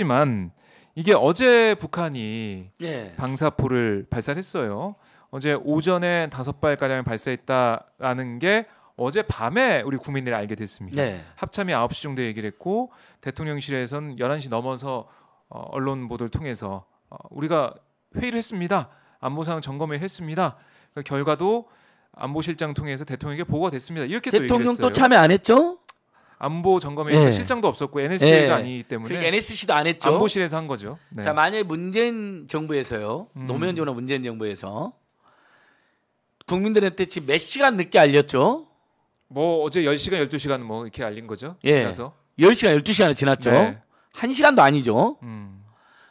했지만 이게 어제 북한이 예. 방사포를 발사했어요. 어제 오전에 다섯 발 가량 발사했다라는 게 어제 밤에 우리 국민들이 알게 됐습니다. 네. 합참이 9시 정도 얘기를 했고 대통령실에서는 11시 넘어서 어, 언론 보도를 통해서 어, 우리가 회의를 했습니다. 안보상 점검을 했습니다. 그 결과도 안보실장 통해서 대통령에게 보고가 됐습니다. 이렇게 대통령 또 참여 안 했죠? 안보 점검에 네. 실장도 없었고 NSC가 네. 예. 아니기 때문에 그러니까 NSC도 안 했죠. 안보실에서 한 거죠. 네. 자 만약 문재인 정부에서요, 음. 노무현 정부나 문재인 정부에서 국민들한테 지금 몇 시간 늦게 알렸죠? 뭐 어제 1시간 12시간 뭐 이렇게 알린 거죠? 예. 지나서 1시간1 2시간 지났죠. 네. 1시간도 아니죠. 음.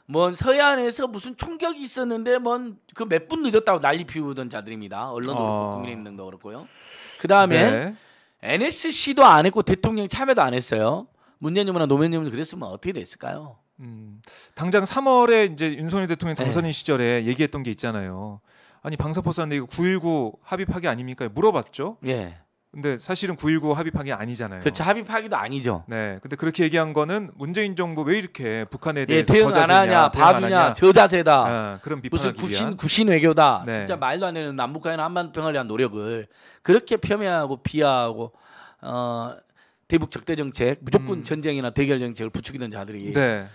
뭔 서해안에서 무슨 총격이 있었는데 뭔그몇 분 늦었다고 난리 피우던 자들입니다. 언론도 어. 그렇고 아. 국민의힘 등도 그렇고요. 그다음에 네. NSC도 안 했고 대통령 참여도 안 했어요. 문재인님이나 노무현님도 그랬으면 어떻게 됐을까요? 음, 당장 3월에 이제 윤석열 대통령 네. 당선인 네. 시절에 얘기했던 게 있잖아요. 아니 방사포 쐈 이거 919 합의 파기 아닙니까? 물어봤죠. 예. 근데 사실은 9.19 합의 파기 아니잖아요. 그렇죠. 합의 파기도 아니죠. 네. 근데 그렇게 얘기한 거는 문재인 정부 왜 이렇게 북한에 예, 대해서 예, 대응 안 하냐, 봐주냐, 저자세다. 아, 그런 무슨 구신 위한. 구신 외교다. 네. 진짜 말도 안 되는 남북 간의 한반평을 도 위한 노력을 그렇게 폄훼하고 비하하고 어, 대북 적대 정책, 무조건 음. 전쟁이나 대결 정책을 부추기는 자들이 네.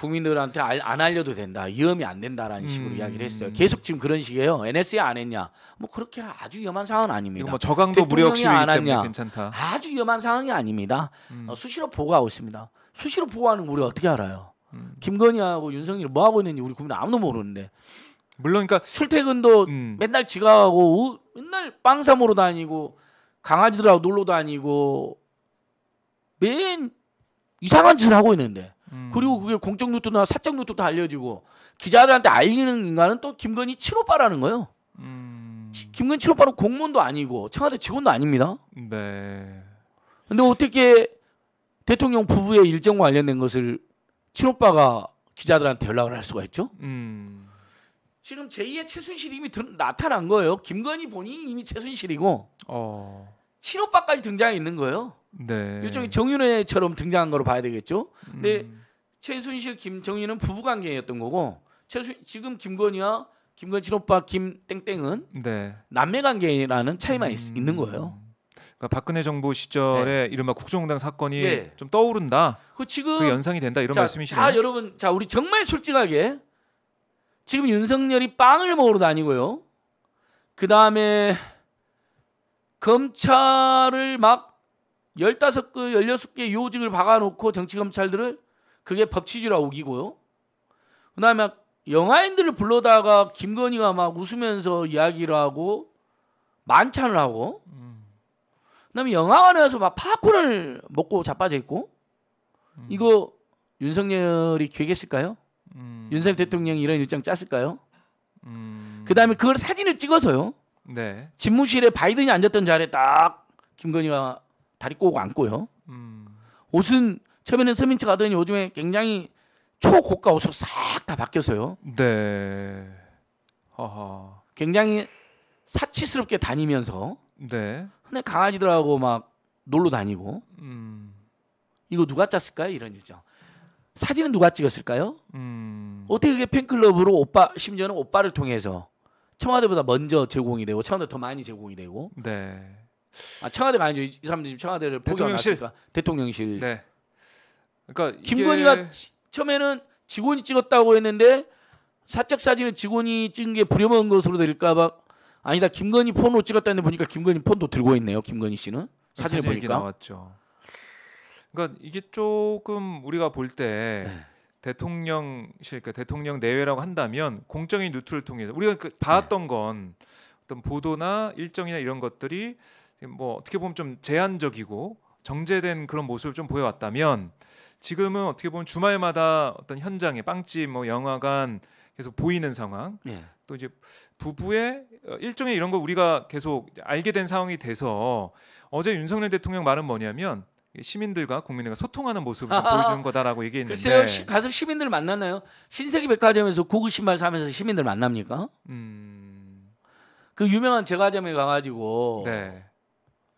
국민들한테 알, 안 알려도 된다. 위험이 안 된다라는 식으로 음. 이야기를 했어요. 계속 지금 그런 식이에요. NSA 안 했냐? 뭐 그렇게 아주 위험한 상황은 아닙니다. 뭐 저강도 무력시위 때문에 괜찮다. 아주 위험한 상황이 아닙니다. 음. 어, 수시로 보고하고 있습니다. 수시로 보고하는 우리 어떻게 알아요? 음. 김건희하고 윤석열 뭐 하고 있는지 우리 국민 아무도 모르는데. 물론 그러니까 출퇴근도 음. 맨날 지각하고 맨날 빵사으로 다니고 강아지들하고 놀러 다니고 맨 이상한 짓을 하고 있는데 음. 그리고 그게 공적 노트나 사적 노트도 알려지고 기자들한테 알리는 인간은 또 김건희 친오빠라는 거예요. 음. 치, 김건희 친오빠는 공무원도 아니고 청와대 직원도 아닙니다. 네. 근데 어떻게 대통령 부부의 일정 관련된 것을 친오빠가 기자들한테 연락을 할 수가 있죠? 음. 지금 제2의 최순실 이미 드, 나타난 거예요. 김건희 본인이 이미 최순실이고. 어. 친오빠까지 등장해 있는 거예요. 네. 일종의 정윤회처럼 등장한 거로 봐야 되겠죠. 근데 음. 최순실, 김정윤은 부부 관계였던 거고 최순 지금 김건희와 김건희 친오빠 김땡땡은 네. 남매 관계라는 차이만 음. 있, 는 거예요. 그러니까 박근혜 정부 시절에 네. 이른바 국정농단 사건이 네. 좀 떠오른다. 그 지금 그 연상이 된다 이런 자, 말씀이시네요. 자 여러분, 자 우리 정말 솔직하게 지금 윤석열이 빵을 먹으러 다니고요. 그 다음에 검찰을 막 15개, 그 16개 요직을 박아놓고 정치검찰들을 그게 법치주라 우기고요. 그 다음에 영화인들을 불러다가 김건희가 막 웃으면서 이야기를 하고 만찬을 하고 그다음에 영화관에서 막 팝콘을 먹고 자빠져 있고 이거 윤석열이 계획했을까요 음. 윤석열 대통령이 이런 일정 짰을까요? 음. 그다음에 그걸 사진을 찍어서요. 네. 집무실에 바이든이 앉았던 자리에 딱 김건희가 다리 꼬고 앉고요. 음. 옷은 처음에는 서민채 가더니 요즘에 굉장히 초고가 옷으로 싹 다 바뀌어서요. 네. 허허. 굉장히 사치스럽게 다니면서. 네. 근데 강아지들하고 막 놀러 다니고. 음. 이거 누가 짰을까요? 이런 일정 사진은 누가 찍었을까요? 음. 어떻게 그게 팬클럽으로 오빠 심지어는 오빠를 통해서 청와대보다 먼저 제공이 되고 청와대 더 많이 제공이 되고. 네. 아 청와대 많이 이 사람들이 청와대를 대통령실. 포니까 대통령실. 네. 그러니까 김건희가 지, 처음에는 직원이 찍었다고 했는데 사적 사진을 직원이 찍은 게 부려먹은 것으로 될까봐 아니다 김건희 폰으로 찍었다는데 보니까 김건희 폰도 들고 있네요. 김건희 씨는 사진을 보니까 나왔죠. 그러니까 이게 조금 우리가 볼때 네. 대통령실 그 대통령 내외라고 한다면 공정인뉴트를 통해서 우리가 그 봐왔던 네. 건 어떤 보도나 일정이나 이런 것들이 뭐 어떻게 보면 좀 제한적이고 정제된 그런 모습을 좀 보여왔다면 지금은 어떻게 보면 주말마다 어떤 현장에 빵집 뭐 영화관 계속 보이는 상황 예. 또 이제 부부의 어, 일종의 이런 걸 우리가 계속 알게 된 상황이 돼서 어제 윤석열 대통령 말은 뭐냐면 시민들과 국민들과 소통하는 모습을 아, 보여주는 아. 거다라고 얘기했는데 글쎄요 시, 가서 시민들 만나나요? 신세계 백화점에서 고급 신발 사면서 시민들 만납니까? 음... 그 유명한 제과점에 가가지고 네.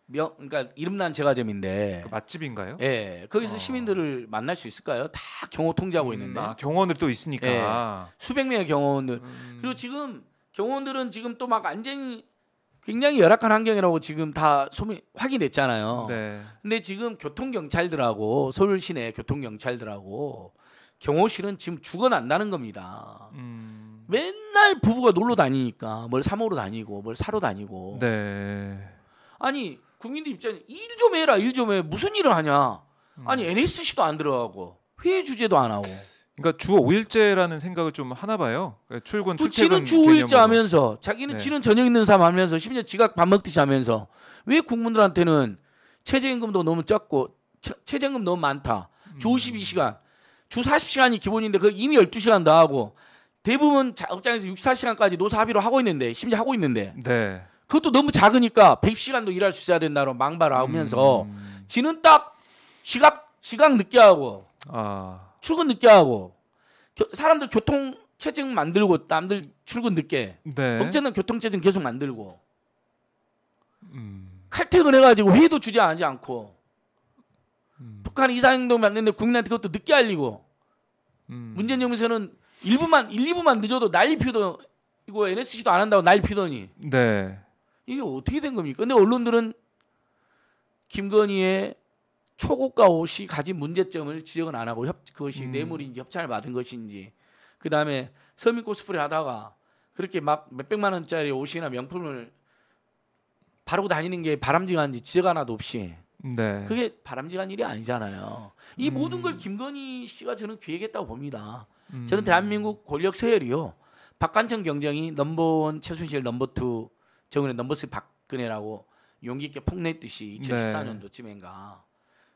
명 그러니까 이름난 제과점인데 그 맛집인가요? 예 거기서 어... 시민들을 만날 수 있을까요? 다 경호 통제하고 음, 있는데 아, 경호원들 또 있으니까 예, 수백 명의 경호원들 음... 그리고 지금 경호원들은 지금 또 막 안전히 굉장히 열악한 환경이라고 지금 다 소문 확인했잖아요. 네. 근데 지금 교통 경찰들하고 서울 시내 교통 경찰들하고 경호실은 지금 죽어난다는 겁니다. 음... 맨날 부부가 놀러 다니니까 뭘 사모로 다니고 뭘 사러 다니고. 네. 아니 국민들 입장에 일 좀 해라 일 좀 해 무슨 일을 하냐. 음. 아니 NSC도 안 들어가고 회의 주제도 안 하고. 그러니까 주 5일제라는 생각을 좀 하나 봐요. 그러니까 출근 출퇴근 지는 주 5일제 하면서 자기는 네. 지는 저녁 있는 삶 하면서 심지어 지각 밥 먹듯이 하면서 왜 국민들한테는 최저임금도 너무 적고 최저임금 너무 많다. 주 52시간, 음. 주 40시간이 기본인데 그 이미 12시간 다 하고 대부분 업장에서 64시간까지 노사 합의로 하고 있는데 심지어 하고 있는데 네. 그것도 너무 작으니까 100시간도 일할 수 있어야 된다고 망발하면서 음. 지는 딱 지각 지각 늦게 하고 아. 출근 늦게 하고 겨, 사람들 교통 체증 만들고 남들 출근 늦게 네. 억제는 교통 체증 계속 만들고 음. 칼퇴근해가지고 회의도 주지않지 않고 음. 북한이 이상행동 만드는데 국민한테 그것도 늦게 알리고 음. 문재인 정부에서는 일부만 1, 2부만 늦어도 난리 피우더 이거 NSC도 안 한다고 난리 피더니 네. 이게 어떻게 된 겁니까? 근데 언론들은 김건희의 초고가 옷이 가진 문제점을 지적은 안 하고 협, 그것이 음. 뇌물인지 협찬을 받은 것인지 그 다음에 서민 코스프레 하다가 그렇게 막 몇백만 원짜리 옷이나 명품을 바르고 다니는 게 바람직한지 지적 하나도 없이 네. 그게 바람직한 일이 아니잖아요. 이 음. 모든 걸 김건희 씨가 저는 기획했다고 봅니다. 음. 저는 대한민국 권력 세열이요. 박관청 경쟁이 넘버원 최순실 넘버투 정은혜 넘버스 박근혜라고 용기 있게 폭냈듯이 2014년도쯤인가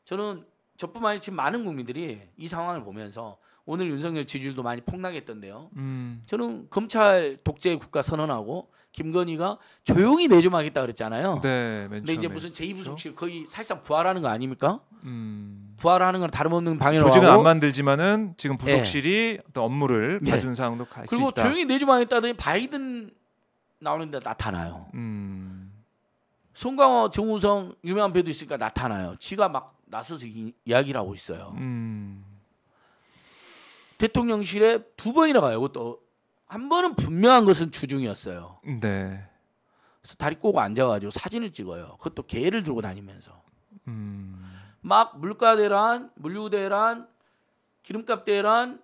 저는 저뿐만 아니라 지금 많은 국민들이 이 상황을 보면서 오늘 윤석열 지지율도 많이 폭락했던데요. 음. 저는 검찰 독재 국가 선언하고 김건희가 조용히 내조하겠다 그랬잖아요. 네, 근데 이제 무슨 제2부속실 그렇죠. 거의 사실상 부활하는 거 아닙니까? 음. 부활하는 건 다름없는 방향으로 조직은 하고. 안 만들지만은 지금 예. 부속실이 네. 어떤 업무를 봐준 예. 네. 상황도 갈수 있다. 그리고 조용히 내조하겠다더니 바이든 나오는데 나타나요. 음. 송강호, 정우성 유명한 배도 있으니까 나타나요. 지가 막 나서서 이, 야기를 하고 있어요. 음. 대통령실에 두 번이나 가요. 그것도 한 번은 분명한 것은 주중이었어요. 네. 그래서 다리 꼬고 앉아가지고 사진을 찍어요. 그것도 개를 들고 다니면서. 음. 막 물가 대란, 물류 대란, 기름값 대란,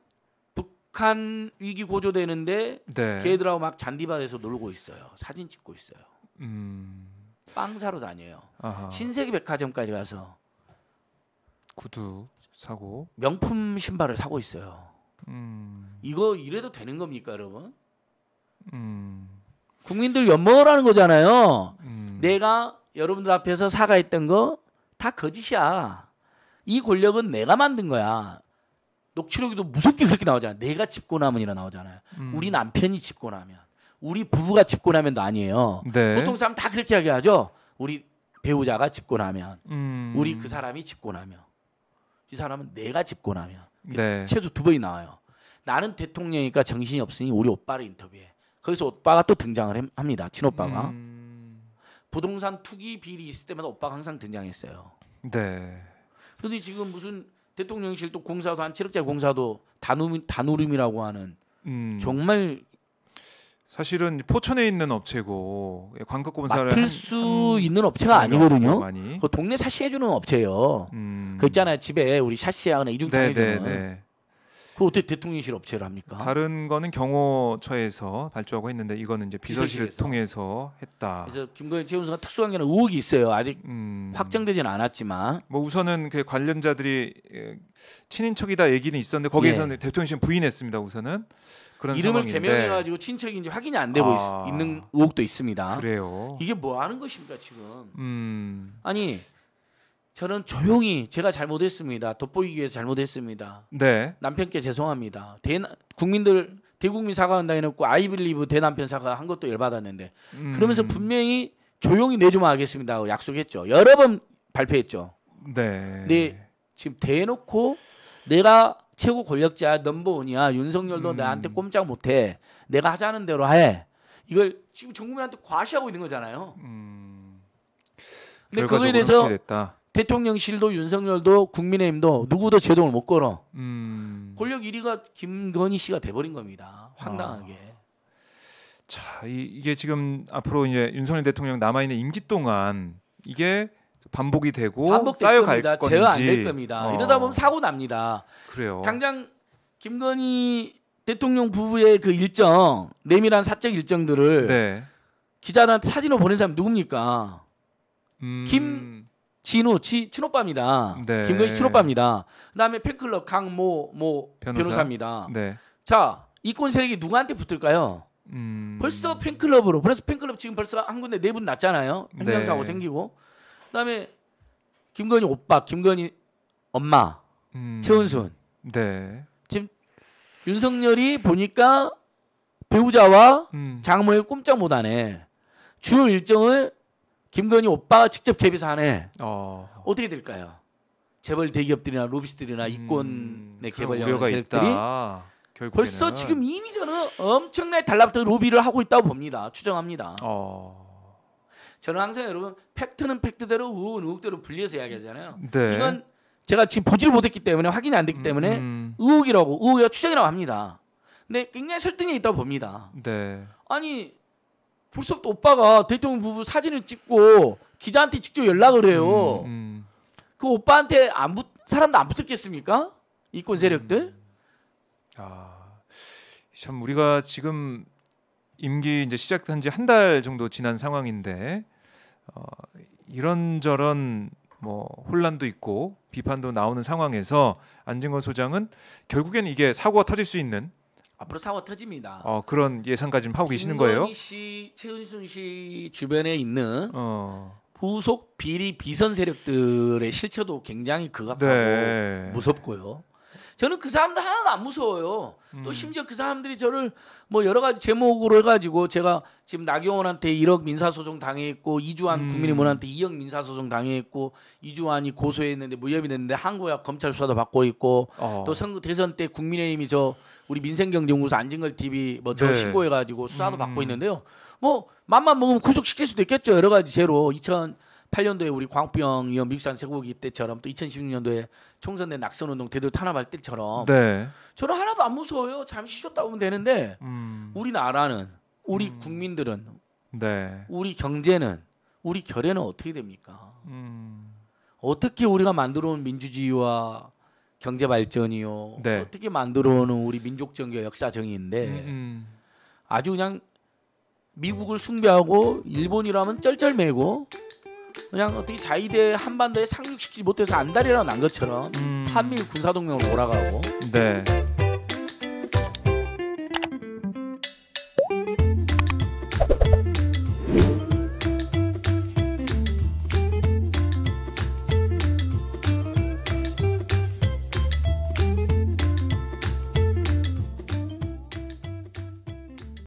북한 위기 고조되는데 네. 걔들하고 막 잔디밭에서 놀고 있어요. 사진 찍고 있어요. 음. 빵 사러 다녀요. 아하. 신세계 백화점까지 가서 구두 사고 명품 신발을 사고 있어요. 음. 이거 이래도 되는 겁니까, 여러분? 음. 국민들 엿먹으라는 거잖아요. 음. 내가 여러분들 앞에서 사과했던 거 다 거짓이야. 이 권력은 내가 만든 거야. 녹취록에도 무섭게 그렇게 나오잖아. 내가 집고 나면이라 나오잖아요. 우리 음. 남편이 집고 나면 우리 부부가 집권하면도 아니에요. 네. 보통 사람 다 그렇게 하게 하죠 우리 배우자가 집권하면, 음. 우리 그 사람이 집권하면, 이 사람은 내가 집권하면 네. 최소 두 번이 나와요. 나는 대통령이니까 정신이 없으니 우리 오빠를 인터뷰해. 거기서 오빠가 또 등장을 합니다. 친오빠가. 음... 부동산 투기 비리 있을 때마다 오빠가 항상 등장했어요. 네. 그런데 지금 무슨 대통령실도 공사도 한 7억짜리 공사도 단우름, 단우이라고 하는 음... 정말 사실은 포천에 있는 업체고 예, 광각공사를 맡을 수 한, 음. 있는 업체가 아니거든요. 많이. 그 동네 샷시 해주는 업체예요. 음. 그 있잖아요 집에 우리 샷시하거나 이중창 해주는. 네, 네, 네. 그 어떻게 대통령실 업체를 합니까? 다른 거는 경호처에서 발주하고 했는데 이거는 이제 비서실을 비서실에서. 통해서 했다. 그래서 김건희 최은수가 특수한 게는 의혹이 있어요. 아직 음. 확정되진 않았지만 뭐 우선은 그 관련자들이 친인척이다 얘기는 있었는데 거기에서는 예. 대통령실 부인했습니다. 우선은 그런 이름을 상황인데. 개명해가지고 친척인지 확인이 안 되고 아. 있, 는 의혹도 있습니다. 그래요. 이게 뭐 하는 것입니까 지금? 음. 아니 저는 조용히 제가 잘못했습니다. 돋보이기 위해서 잘못했습니다. 네. 남편께 죄송합니다. 대 국민들 대국민 사과한다 해놓고 아이빌리브 대남편 사과 한 것도 열받았는데 음. 그러면서 분명히 조용히 내주만 하겠습니다 하고 약속했죠. 여러 번 발표했죠. 네. 근데 지금 대놓고 내가 최고 권력자 넘버원이야 윤석열도 음. 나한테 꼼짝 못해 내가 하자는 대로 해 이걸 지금 국부한테 과시하고 있는 거잖아요. 음. 근데 그거에 대해서 대통령실도 윤석열도 국민의힘도 누구도 제동을 못 걸어. 음. 권력 1위가 김건희 씨가 돼버린 겁니다. 황당하게. 아. 자, 이, 게 지금 앞으로 이제 윤석열 대통령 남아 있는 임기 동안 이게 반복이 되고 쌓여갈 건지. 제가 안될 겁니다. 어. 이러다 보면 사고 납니다. 그래요. 당장 김건희 대통령 부부의 그 일정 내밀한 사적 일정들을 네. 기자한테사진으 보낸 사람 누굽니까? 음... 김 진우 치, 친오빠입니다. 네. 김건희 친오빠입니다. 그다음에 팬클럽 강모 뭐 변호사? 입니다 네. 자 이권 세력이 누구한테 붙을까요? 음... 벌써 팬클럽으로 벌써 팬클럽 지금 벌써 한 군데 네 분 났잖아요. 행정사고 네. 생기고 그다음에 김건희 오빠, 김건희 엄마, 음... 최은순. 네. 지금 윤석열이 보니까 배우자와 음... 장모의 꼼짝 못하네. 주요 일정을 김건희 오빠가 직접 개비사 하네. 어. 어떻게 될까요? 재벌 대기업들이나 로비스트들이나 음, 이권의 개발 우려들이 벌써 지금 이미 저는 엄청나게 달라붙은 로비를 하고 있다고 봅니다. 추정합니다. 어. 저는 항상 여러분 팩트는 팩트대로 의혹은 의혹대로 분리해서 이야기하잖아요. 네. 이건 제가 지금 보질 못했기 때문에 확인이 안 됐기 음, 때문에 음. 의혹이라고 의혹이라 추정이라고 합니다. 근데 굉장히 설득이 있다고 봅니다. 네. 아니 불섭도 오빠가 대통령 부부 사진을 찍고 기자한테 직접 연락을 해요. 음, 음. 그 오빠한테 안 붙, 사람도 안 붙었겠습니까? 이권 세력들? 음. 아, 참 우리가 지금 임기 이제 시작한 지 한 달 정도 지난 상황인데 어, 이런저런 뭐 혼란도 있고 비판도 나오는 상황에서 안진건 소장은 결국엔 이게 사고가 터질 수 있는 앞으로 사고 터집니다. 어, 그런 예상까지 하고 계시는 거예요? 김건희 씨, 최은순 씨 주변에 있는 어. 부속 비리 비선 세력들의 실체도 굉장히 극악하고 네. 무섭고요. 저는 그 사람들 하나도 안 무서워요. 음. 또 심지어 그 사람들이 저를 뭐 여러 가지 제목으로 해가지고 제가 지금 나경원한테 1억 민사소송 당했고 이주환 음. 국민의힘한테 2억 민사소송 당했고 이주환이 고소했는데 무혐의 됐는데 한국약 검찰 수사도 받고 있고 어. 또 선거 대선 때 국민의힘이 저 우리 민생경제연구소 안진걸 TV 뭐저 네. 신고해가지고 수사도 음. 받고 있는데요. 뭐 맘만 먹으면 구속시킬 수도 있겠죠 여러 가지 죄로 2000 2008년도에 우리 광우병 위원 미국산 쇠고기 때처럼 또 2016년도에 총선대 낙선운동 대도 탄압할 때처럼 네. 저는 하나도 안 무서워요. 잠시 쉬었다 오면 되는데 음. 우리나라는 우리 음. 국민들은 네. 우리 경제는 우리 결례는 어떻게 됩니까? 음. 어떻게 우리가 만들어온 민주주의와 경제 발전이요 네. 어떻게 만들어오는 우리 민족 정교 역사 정의인데 음, 음. 아주 그냥 미국을 숭배하고 일본이라면 쩔쩔매고 그냥 어떻게 자이대 한반도에 상륙시키지 못해서 안달이라난 것처럼 음. 한미 군사동맹으로 몰라가고 네.